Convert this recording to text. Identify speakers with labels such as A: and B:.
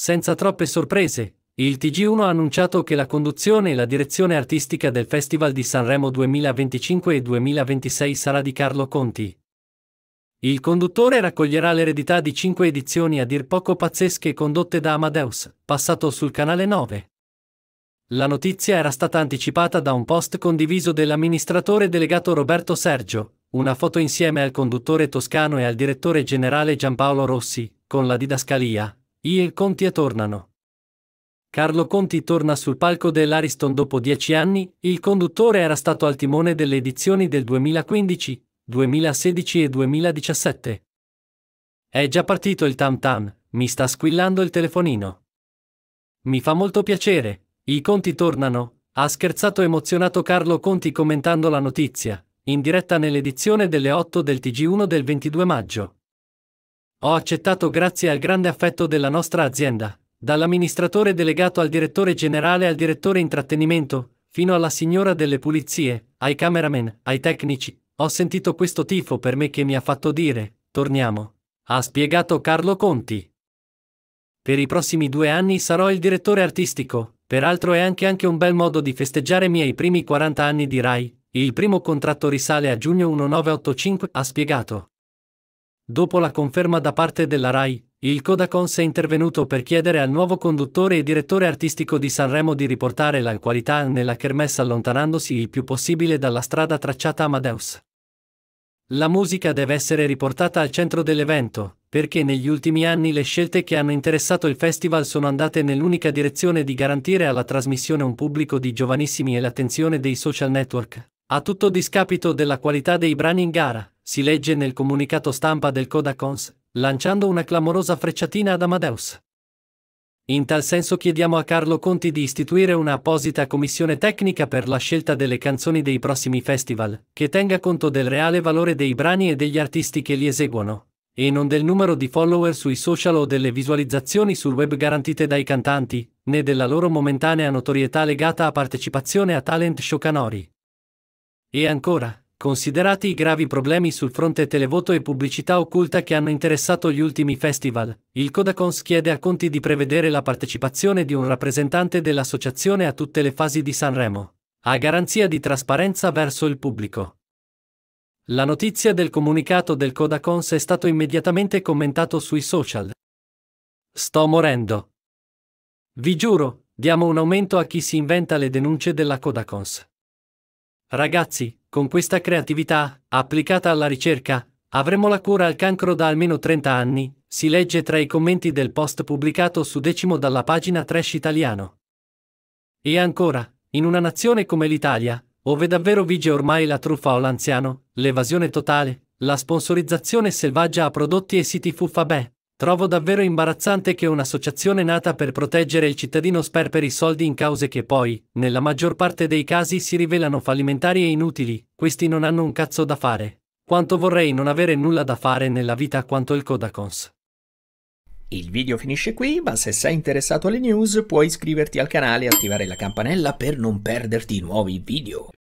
A: Senza troppe sorprese, il TG1 ha annunciato che la conduzione e la direzione artistica del Festival di Sanremo 2025 e 2026 sarà di Carlo Conti. Il conduttore raccoglierà l'eredità di cinque edizioni a dir poco pazzesche condotte da Amadeus, passato sul canale 9. La notizia era stata anticipata da un post condiviso dell'amministratore delegato Roberto Sergio, una foto insieme al conduttore toscano e al direttore generale Giampaolo Rossi, con la didascalia, i e Conti e tornano. Carlo Conti torna sul palco dell'Ariston dopo dieci anni, il conduttore era stato al timone delle edizioni del 2015, 2016 e 2017. È già partito il tam tam, mi sta squillando il telefonino. Mi fa molto piacere, i conti tornano, ha scherzato emozionato Carlo Conti commentando la notizia, in diretta nell'edizione delle 8 del TG1 del 22 maggio. Ho accettato grazie al grande affetto della nostra azienda, dall'amministratore delegato al direttore generale al direttore intrattenimento, fino alla signora delle pulizie, ai cameraman, ai tecnici. Ho sentito questo tifo per me che mi ha fatto dire, torniamo. Ha spiegato Carlo Conti. Per i prossimi due anni sarò il direttore artistico, peraltro è anche, anche un bel modo di festeggiare i miei primi 40 anni di Rai. Il primo contratto risale a giugno 1985, ha spiegato. Dopo la conferma da parte della RAI, il Codacons è intervenuto per chiedere al nuovo conduttore e direttore artistico di Sanremo di riportare la qualità nella kermesse allontanandosi il più possibile dalla strada tracciata Amadeus. La musica deve essere riportata al centro dell'evento, perché negli ultimi anni le scelte che hanno interessato il festival sono andate nell'unica direzione di garantire alla trasmissione un pubblico di giovanissimi e l'attenzione dei social network. A tutto discapito della qualità dei brani in gara, si legge nel comunicato stampa del Codacons, lanciando una clamorosa frecciatina ad Amadeus. In tal senso chiediamo a Carlo Conti di istituire una apposita commissione tecnica per la scelta delle canzoni dei prossimi festival, che tenga conto del reale valore dei brani e degli artisti che li eseguono, e non del numero di follower sui social o delle visualizzazioni sul web garantite dai cantanti, né della loro momentanea notorietà legata a partecipazione a talent show canori. E ancora, considerati i gravi problemi sul fronte televoto e pubblicità occulta che hanno interessato gli ultimi festival, il Codacons chiede a Conti di prevedere la partecipazione di un rappresentante dell'associazione a tutte le fasi di Sanremo, a garanzia di trasparenza verso il pubblico. La notizia del comunicato del Codacons è stato immediatamente commentato sui social. Sto morendo. Vi giuro, diamo un aumento a chi si inventa le denunce della Codacons. Ragazzi, con questa creatività, applicata alla ricerca, avremo la cura al cancro da almeno 30 anni, si legge tra i commenti del post pubblicato su Decimo dalla pagina Trash Italiano. E ancora, in una nazione come l'Italia, ove davvero vige ormai la truffa o l'anziano, l'evasione totale, la sponsorizzazione selvaggia a prodotti e siti fuffabè, Trovo davvero imbarazzante che un'associazione nata per proteggere il cittadino sperperi soldi in cause che poi, nella maggior parte dei casi, si rivelano fallimentari e inutili, questi non hanno un cazzo da fare. Quanto vorrei non avere nulla da fare nella vita quanto il Kodakons. Il video finisce qui, ma se sei interessato alle news puoi iscriverti al canale e attivare la campanella per non perderti nuovi video.